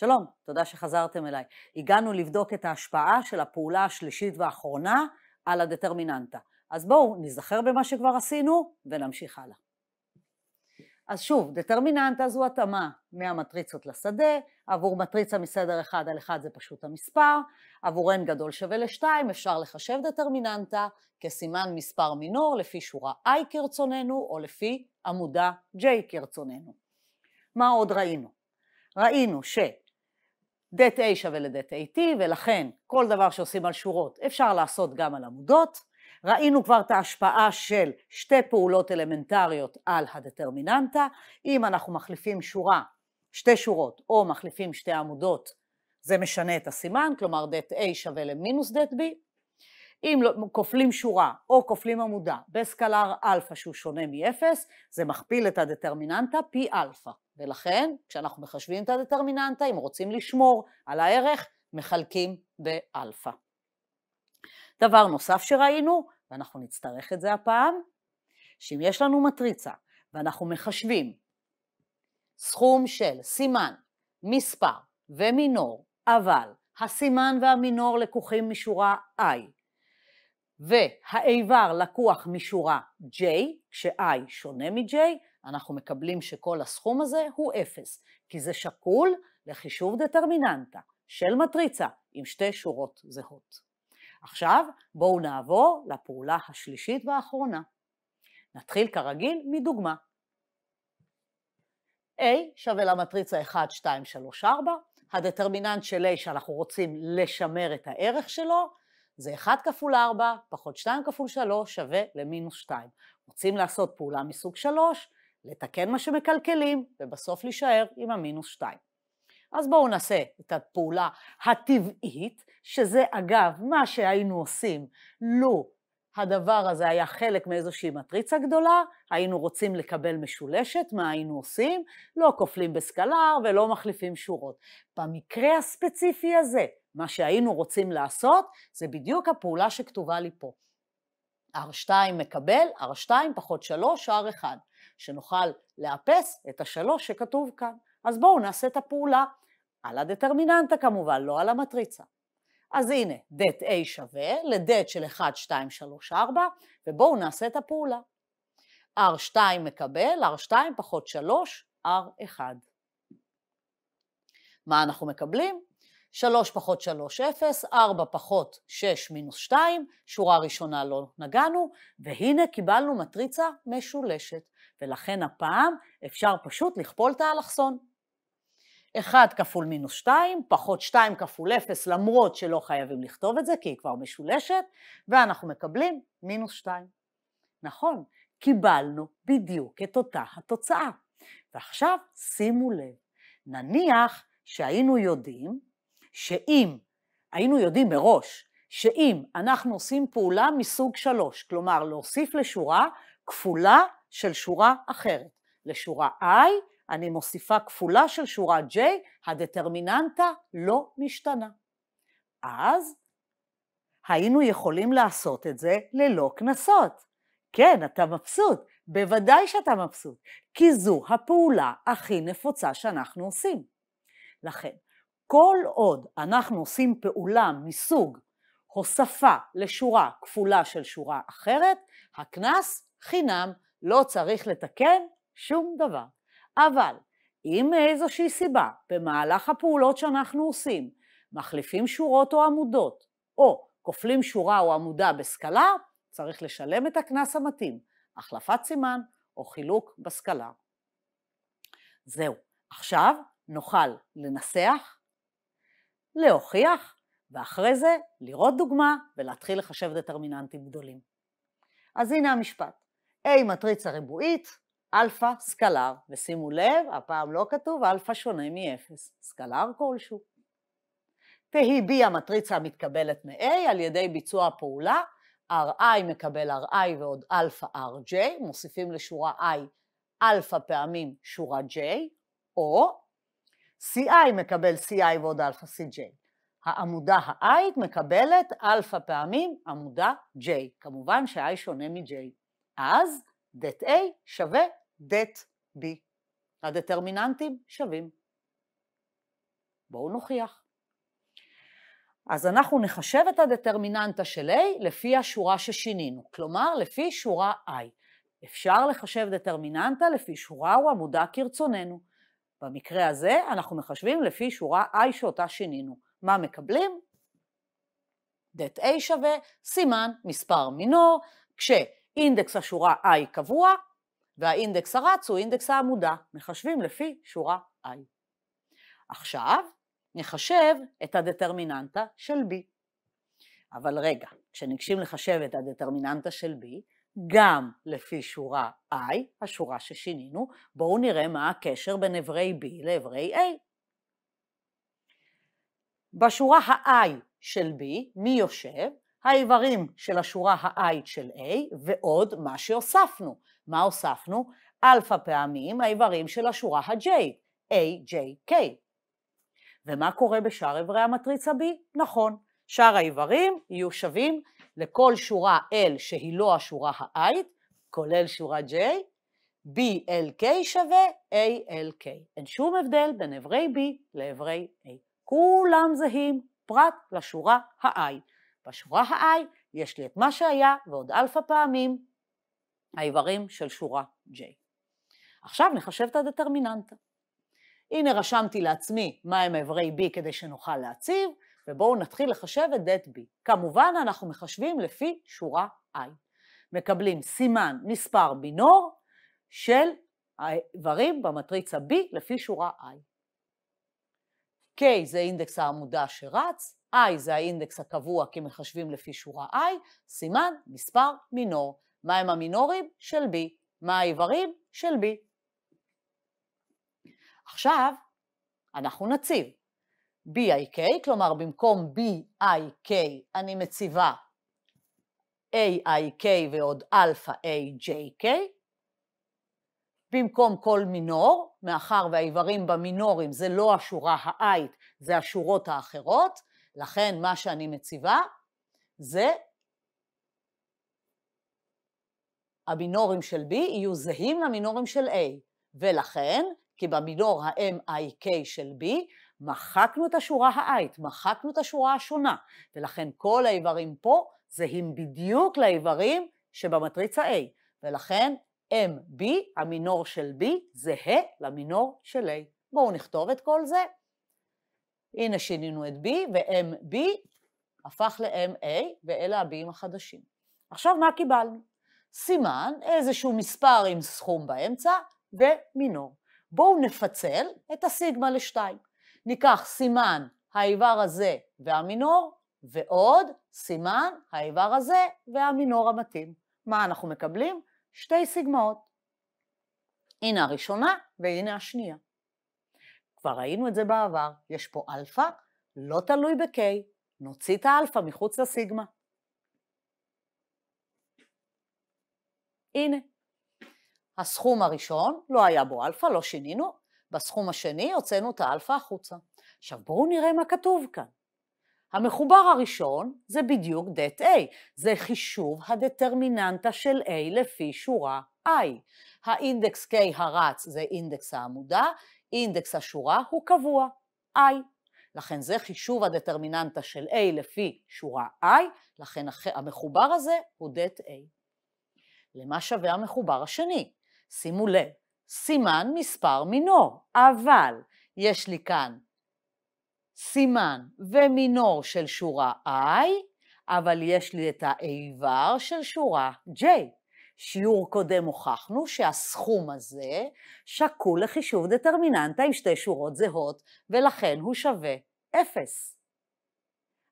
שלום, תודה שחזרתם אליי. הגענו לבדוק את ההשפעה של הפעולה השלישית והאחרונה על הדטרמיננטה. אז בואו נזכר במה שכבר עשינו ונמשיך הלאה. אז שוב, דטרמיננטה זו התאמה מהמטריצות לשדה, עבור מטריצה מסדר 1 על 1 זה פשוט המספר, עבור n גדול שווה ל-2 אפשר לחשב דטרמיננטה כסימן מספר מינור לפי שורה i כרצוננו או לפי עמודה j כרצוננו. מה עוד ראינו? ראינו ש... ד A שווה לד AT, ולכן כל דבר שעושים על שורות אפשר לעשות גם על עמודות. ראינו כבר את ההשפעה של שתי פעולות אלמנטריות על הדטרמיננטה. אם אנחנו מחליפים שורה, שתי שורות, או מחליפים שתי עמודות, זה משנה את הסימן, כלומר ד a שווה למינוס ד b אם לא, כופלים שורה או כופלים עמודה בסקלר אלפא שהוא שונה מ-0, זה מכפיל את הדטרמיננטה פי אלפא. ולכן, כשאנחנו מחשבים את הדטרמיננטה, אם רוצים לשמור על הערך, מחלקים באלפא. דבר נוסף שראינו, ואנחנו נצטרך את זה הפעם, שאם יש לנו מטריצה ואנחנו מחשבים סכום של סימן, מספר ומינור, אבל הסימן והמינור לקוחים משורה i, והאיבר לקוח משורה j, כש-i שונה מ-j, אנחנו מקבלים שכל הסכום הזה הוא אפס, כי זה שקול לחישוב דטרמיננטה של מטריצה עם שתי שורות זהות. עכשיו בואו נעבור לפעולה השלישית והאחרונה. נתחיל כרגיל מדוגמה. A שווה למטריצה 1, 2, 3, 4, הדטרמיננט של A שאנחנו רוצים לשמר את הערך שלו, זה 1 כפול 4 פחות 2 כפול 3 שווה למינוס 2. רוצים לעשות פעולה מסוג 3, לתקן מה שמקלקלים, ובסוף להישאר עם המינוס 2. אז בואו נעשה את הפעולה הטבעית, שזה אגב מה שהיינו עושים לו הדבר הזה היה חלק מאיזושהי מטריצה גדולה, היינו רוצים לקבל משולשת, מה היינו עושים? לא כופלים בסקלר ולא מחליפים שורות. במקרה הספציפי הזה, מה שהיינו רוצים לעשות, זה בדיוק הפעולה שכתובה לי פה. R2 מקבל, R2 פחות 3, R1. שנוכל לאפס את השלוש שכתוב כאן. אז בואו נעשה את הפעולה על הדטרמיננטה כמובן, לא על המטריצה. אז הנה, דט A שווה לדט של 1, 2, 3, 4, ובואו נעשה את הפעולה. R2 מקבל, R2 פחות 3, R1. מה אנחנו מקבלים? 3 פחות 3, 0, 4 פחות 6 מינוס 2, שורה ראשונה לא נגענו, והנה קיבלנו מטריצה משולשת. ולכן הפעם אפשר פשוט לכפול את האלכסון. 1 כפול מינוס 2 פחות 2 כפול 0 למרות שלא חייבים לכתוב את זה כי היא כבר משולשת ואנחנו מקבלים מינוס 2. נכון, קיבלנו בדיוק את אותה התוצאה. ועכשיו שימו לב, נניח שהיינו יודעים שאם, היינו יודעים מראש, שאם אנחנו עושים פעולה מסוג 3, כלומר להוסיף לשורה כפולה של שורה אחרת. לשורה I אני מוסיפה כפולה של שורה J, הדטרמיננטה לא משתנה. אז היינו יכולים לעשות את זה ללא קנסות. כן, אתה מבסוט, בוודאי שאתה מבסוט, כי זו הפעולה הכי נפוצה שאנחנו עושים. לכן, כל עוד אנחנו עושים פעולה מסוג הוספה לשורה כפולה של שורה אחרת, הקנס חינם. לא צריך לתקן שום דבר. אבל אם מאיזושהי סיבה, במהלך הפעולות שאנחנו עושים, מחליפים שורות או עמודות, או כופלים שורה או עמודה בסקלה, צריך לשלם את הקנס המתאים, החלפת סימן או חילוק בסקלה. זהו, עכשיו נוכל לנסח, להוכיח, ואחרי זה לראות דוגמה ולהתחיל לחשב דטרמיננטים גדולים. אז הנה המשפט. A מטריצה ריבועית, אלפא סקלר, ושימו לב, הפעם לא כתוב אלפא שונה מ-0, סקלר כלשהו. תהי B המטריצה המתקבלת מ-A על ידי ביצוע הפעולה, RI מקבל RI ועוד אלפא RJ, מוסיפים לשורה I אלפא פעמים שורה J, או CI מקבל CI ועוד אלפא CJ. העמודה ה-I מקבלת אלפא פעמים עמודה J, כמובן ש-I שונה מ-J. אז דט A שווה דט B. הדטרמיננטים שווים. בואו נוכיח. אז אנחנו נחשב את הדטרמיננטה של A לפי השורה ששינינו, כלומר לפי שורה I. אפשר לחשב דטרמיננטה לפי שורה או עמודה כרצוננו. במקרה הזה אנחנו מחשבים לפי שורה I שאותה שינינו. מה מקבלים? דט A שווה סימן מספר מינור, כש... אינדקס השורה i קבוע, והאינדקס הרץ הוא אינדקס העמודה, מחשבים לפי שורה i. עכשיו נחשב את הדטרמיננטה של b. אבל רגע, כשניגשים לחשב את הדטרמיננטה של b, גם לפי שורה i, השורה ששינינו, בואו נראה מה הקשר בין אברי b לאברי a. בשורה ה-i של b, מי יושב? האיברים של השורה ה-I של A, ועוד מה שהוספנו. מה הוספנו? אלפא פעמים האיברים של השורה ה-J, A, J, K. ומה קורה בשאר איברי המטריצה B? נכון, שאר האיברים יהיו שווים לכל שורה L שהיא לא השורה ה-I, כולל שורה J, BLK שווה ALK. אין שום הבדל בין איברי B לאיברי A. כולם זהים, פרט לשורה ה-I. בשורה ה-I יש לי את מה שהיה ועוד אלפא פעמים האיברים של שורה J. עכשיו נחשב את הדטרמיננטה. הנה רשמתי לעצמי מהם איברי B כדי שנוכל להציב, ובואו נתחיל לחשב את דט B. כמובן אנחנו מחשבים לפי שורה I. מקבלים סימן מספר בינור של האיברים במטריצה B לפי שורה I. K זה אינדקס העמודה שרץ, I זה האינדקס הקבוע כי מחשבים לפי שורה I, סימן מספר מינור. מהם המינורים? של B. מה האיברים? של B. עכשיו, אנחנו נציב. BIK, כלומר במקום BIK אני מציבה AIK ועוד Alpha AJK, במקום כל מינור, מאחר והאיברים במינורים זה לא השורה האית, זה השורות האחרות, לכן מה שאני מציבה זה המינורים של B יהיו זהים למינורים של A, ולכן, כי במינור ה-MIK של B, מחקנו את השורה האית, מחקנו את השורה השונה, ולכן כל האיברים פה זהים בדיוק לאיברים שבמטריצה A, ולכן MB, המינור של B, זהה למינור של A. בואו נכתוב את כל זה. הנה שינינו את B, ו-MB הפך ל-MA, ואלה ה-Bים החדשים. עכשיו, מה קיבלנו? סימן, איזשהו מספר עם סכום באמצע, ומינור. בואו נפצל את הסיגמה לשתיים. ניקח סימן האיבר הזה והמינור, ועוד סימן האיבר הזה והמינור המתאים. מה אנחנו מקבלים? שתי סיגמאות. הנה הראשונה והנה השנייה. כבר ראינו את זה בעבר, יש פה אלפא, לא תלוי ב-K, נוציא את האלפא מחוץ לסיגמה. הנה, הסכום הראשון, לא היה בו אלפא, לא שינינו, בסכום השני הוצאנו את האלפא החוצה. עכשיו בואו נראה מה כתוב כאן. המחובר הראשון זה בדיוק דת A, זה חישוב הדטרמיננטה של A לפי שורה I. האינדקס K הרץ זה אינדקס העמודה, אינדקס השורה הוא קבוע, I. לכן זה חישוב הדטרמיננטה של A לפי שורה I, לכן המחובר הזה הוא דט A. למה שווה המחובר השני? שימו לב, סימן מספר מינור, אבל יש לי כאן סימן ומינור של שורה I, אבל יש לי את האיבר של שורה J. שיעור קודם הוכחנו שהסכום הזה שקול לחישוב דטרמיננטה עם שתי שורות זהות, ולכן הוא שווה 0.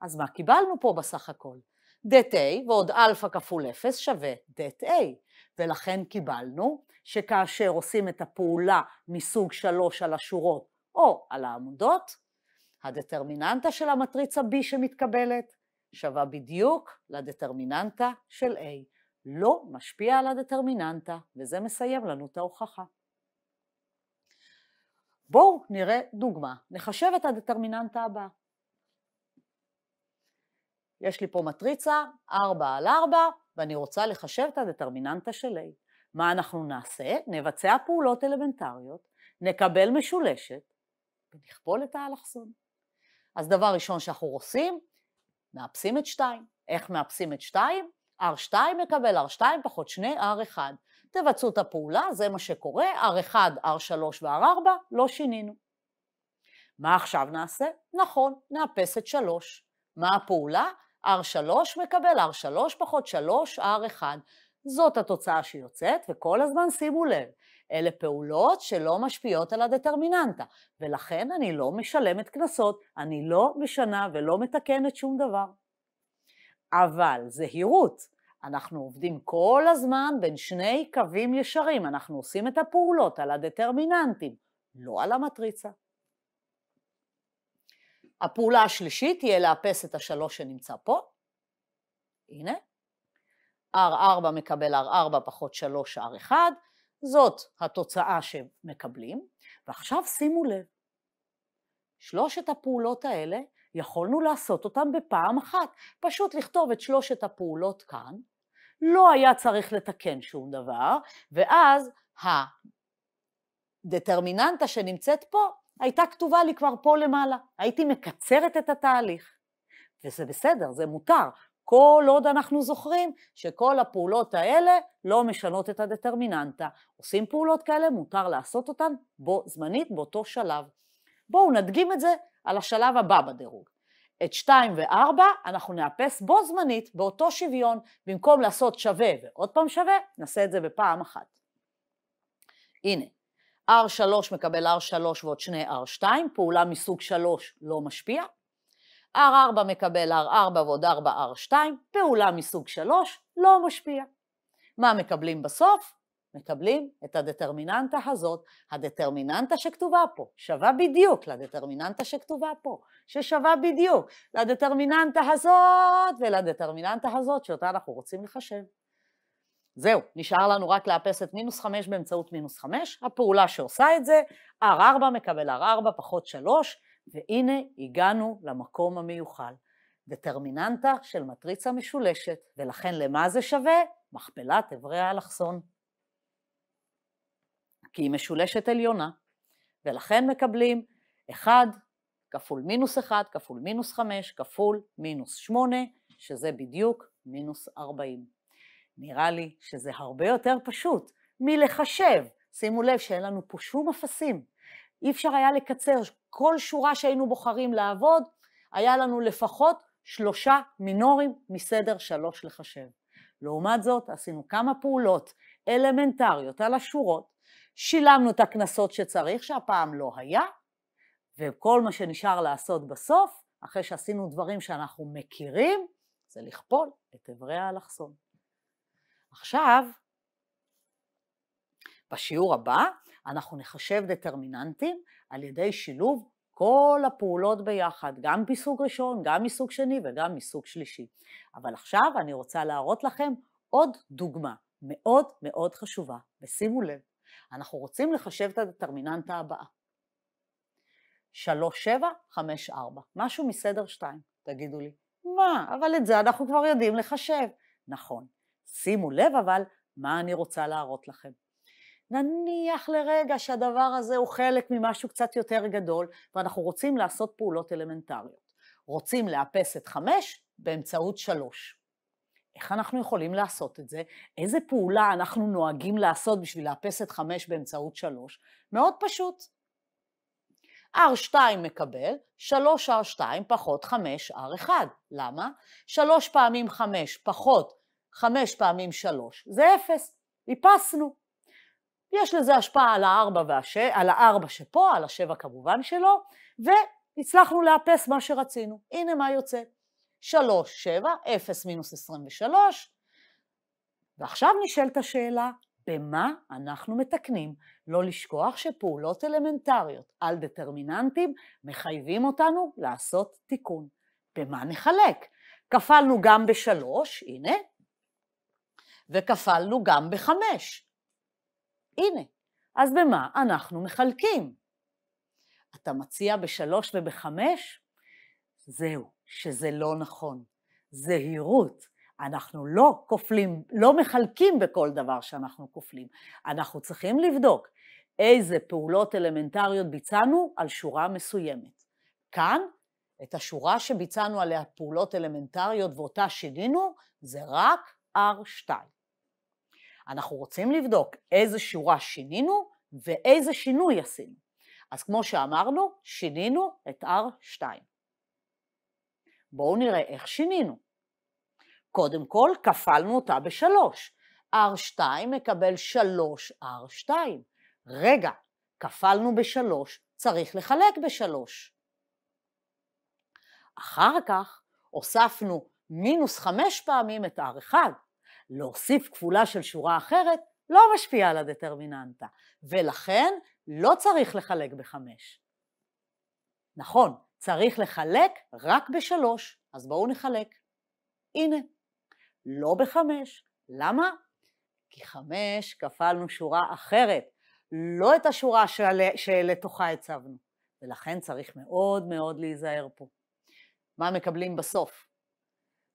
אז מה קיבלנו פה בסך הכל? דט A ועוד אלפא כפול 0 שווה דט A, ולכן קיבלנו שכאשר עושים את הפעולה מסוג 3 על השורות או על העמודות, הדטרמיננטה של המטריצה B שמתקבלת שווה בדיוק לדטרמיננטה של A. לא משפיע על הדטרמיננטה, וזה מסיים לנו את ההוכחה. בואו נראה דוגמה. נחשב את הדטרמיננטה הבאה. יש לי פה מטריצה 4 על 4, ואני רוצה לחשב את הדטרמיננטה של A. מה אנחנו נעשה? נבצע פעולות אלמנטריות, נקבל משולשת ונכפול את האלכסון. אז דבר ראשון שאנחנו עושים, מאפסים את 2. איך מאפסים את 2? R2 מקבל R2 פחות 2 R1. תבצעו את הפעולה, זה מה שקורה, R1, R3 ו-R4, לא שינינו. מה עכשיו נעשה? נכון, נאפס את 3. מה הפעולה? R3 מקבל R3 פחות 3 R1. זאת התוצאה שיוצאת, וכל הזמן שימו לב, אלה פעולות שלא משפיעות על הדטרמיננטה, ולכן אני לא משלמת קנסות, אני לא משנה ולא מתקנת שום דבר. אבל זהירות, אנחנו עובדים כל הזמן בין שני קווים ישרים, אנחנו עושים את הפעולות על הדטרמיננטים, לא על המטריצה. הפעולה השלישית תהיה לאפס את השלוש שנמצא פה, הנה, R4 מקבל R4 פחות 3 R1, זאת התוצאה שמקבלים. ועכשיו שימו לב, שלושת הפעולות האלה, יכולנו לעשות אותן בפעם אחת. פשוט לכתוב את שלושת הפעולות כאן, לא היה צריך לתקן שום דבר, ואז הדטרמיננטה שנמצאת פה הייתה כתובה לי כבר פה למעלה. הייתי מקצרת את התהליך. וזה בסדר, זה מותר. כל עוד אנחנו זוכרים שכל הפעולות האלה לא משנות את הדטרמיננטה. עושים פעולות כאלה, מותר לעשות אותן בו זמנית, באותו שלב. בואו נדגים את זה על השלב הבא בדירוג. את 2 ו-4 אנחנו נאפס בו זמנית, באותו שוויון, במקום לעשות שווה ועוד פעם שווה, נעשה את זה בפעם אחת. הנה, R3 מקבל R3 ועוד שני R2, פעולה מסוג 3 לא משפיעה. R4 מקבל R4 ועוד 4 R2, פעולה מסוג 3, לא משפיע. מה מקבלים בסוף? מקבלים את הדטרמיננטה הזאת. הדטרמיננטה שכתובה פה שווה בדיוק לדטרמיננטה שכתובה פה, ששווה בדיוק לדטרמיננטה הזאת ולדטרמיננטה הזאת שאותה אנחנו רוצים לחשב. זהו, נשאר לנו רק לאפס את מינוס 5 באמצעות מינוס 5. הפעולה שעושה את זה, R4 מקבל R4 פחות 3, והנה הגענו למקום המיוחל, דטרמיננטה של מטריצה משולשת, ולכן למה זה שווה? מכפלת אברי האלכסון. כי היא משולשת עליונה, ולכן מקבלים 1 כפול מינוס 1 כפול מינוס 5 כפול מינוס 8, שזה בדיוק מינוס 40. נראה לי שזה הרבה יותר פשוט מלחשב. שימו לב שאין לנו פה שום אפסים. אי אפשר היה לקצר כל שורה שהיינו בוחרים לעבוד, היה לנו לפחות שלושה מינורים מסדר שלוש לחשב. לעומת זאת, עשינו כמה פעולות אלמנטריות על השורות, שילמנו את הקנסות שצריך, שהפעם לא היה, וכל מה שנשאר לעשות בסוף, אחרי שעשינו דברים שאנחנו מכירים, זה לכפול את אברי האלכסון. עכשיו, בשיעור הבא, אנחנו נחשב דטרמיננטים על ידי שילוב כל הפעולות ביחד, גם מסוג ראשון, גם מסוג שני וגם מסוג שלישי. אבל עכשיו אני רוצה להראות לכם עוד דוגמה מאוד מאוד חשובה, ושימו לב, אנחנו רוצים לחשב את הדטרמיננטה הבאה. 3754, משהו מסדר 2, תגידו לי, מה, אבל את זה אנחנו כבר יודעים לחשב. נכון, שימו לב אבל מה אני רוצה להראות לכם. נניח לרגע שהדבר הזה הוא חלק ממשהו קצת יותר גדול, ואנחנו רוצים לעשות פעולות אלמנטריות. רוצים לאפס את חמש באמצעות שלוש. איך אנחנו יכולים לעשות את זה? איזה פעולה אנחנו נוהגים לעשות בשביל לאפס את חמש באמצעות שלוש? מאוד פשוט. R2 מקבל 3R2 פחות 5R1. למה? 3 פעמים 5 פחות 5 פעמים 3 זה 0. איפסנו. יש לזה השפעה על הארבע, והש... על הארבע שפה, על השבע כמובן שלא, והצלחנו לאפס מה שרצינו. הנה מה יוצא. שלוש, שבע, אפס מינוס עשרים ושלוש. ועכשיו נשאלת השאלה, במה אנחנו מתקנים? לא לשכוח שפעולות אלמנטריות על דטרמיננטים מחייבים אותנו לעשות תיקון. במה נחלק? כפלנו גם בשלוש, הנה, וכפלנו גם בחמש. הנה, אז במה אנחנו מחלקים? אתה מציע בשלוש ובחמש? זהו, שזה לא נכון. זהירות. אנחנו לא כופלים, לא מחלקים בכל דבר שאנחנו כופלים. אנחנו צריכים לבדוק איזה פעולות אלמנטריות ביצענו על שורה מסוימת. כאן, את השורה שביצענו עליה פעולות אלמנטריות ואותה שינינו, זה רק R2. אנחנו רוצים לבדוק איזה שורה שינינו ואיזה שינוי עשינו. אז כמו שאמרנו, שינינו את R2. בואו נראה איך שינינו. קודם כל, כפלנו אותה ב-3. R2 מקבל 3R2. רגע, כפלנו ב-3, צריך לחלק ב-3. אחר כך הוספנו מינוס 5 פעמים את R1, להוסיף כפולה של שורה אחרת לא משפיע על הדטרמיננטה, ולכן לא צריך לחלק בחמש. נכון, צריך לחלק רק בשלוש, אז בואו נחלק. הנה, לא בחמש. למה? כי חמש כפלנו שורה אחרת, לא את השורה של... שלתוכה הצבנו, ולכן צריך מאוד מאוד להיזהר פה. מה מקבלים בסוף?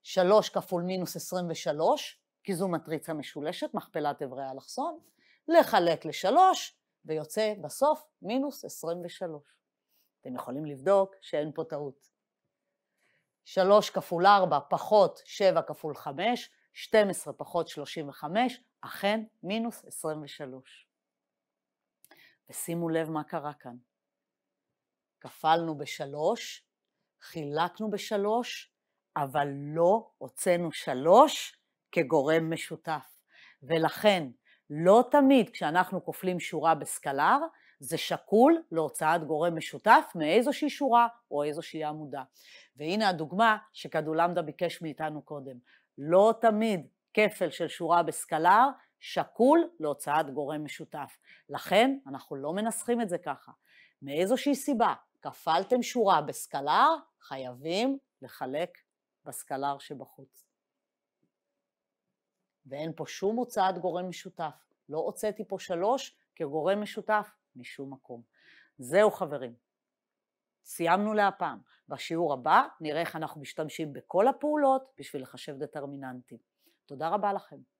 3 כפול מינוס 23 כי זו מטריצה משולשת, מכפלת אברי האלכסון, לחלק לשלוש, ויוצא בסוף מינוס 23. אתם יכולים לבדוק שאין פה טעות. 3 כפול 4 פחות 7 כפול 5, 12 פחות 35, אכן מינוס 23. ושימו לב מה קרה כאן. כפלנו בשלוש, חילקנו בשלוש, אבל לא הוצאנו שלוש, כגורם משותף. ולכן, לא תמיד כשאנחנו כופלים שורה בסקלר, זה שקול להוצאת גורם משותף מאיזושהי שורה או איזושהי עמודה. והנה הדוגמה שקדולמדה ביקש מאיתנו קודם. לא תמיד כפל של שורה בסקלר שקול להוצאת גורם משותף. לכן אנחנו לא מנסחים את זה ככה. מאיזושהי סיבה כפלתם שורה בסקלר, חייבים לחלק בסקלר שבחוץ. ואין פה שום הוצאת גורם משותף. לא הוצאתי פה שלוש כגורם משותף משום מקום. זהו חברים, סיימנו להפעם. בשיעור הבא נראה איך אנחנו משתמשים בכל הפעולות בשביל לחשב דטרמיננטים. תודה רבה לכם.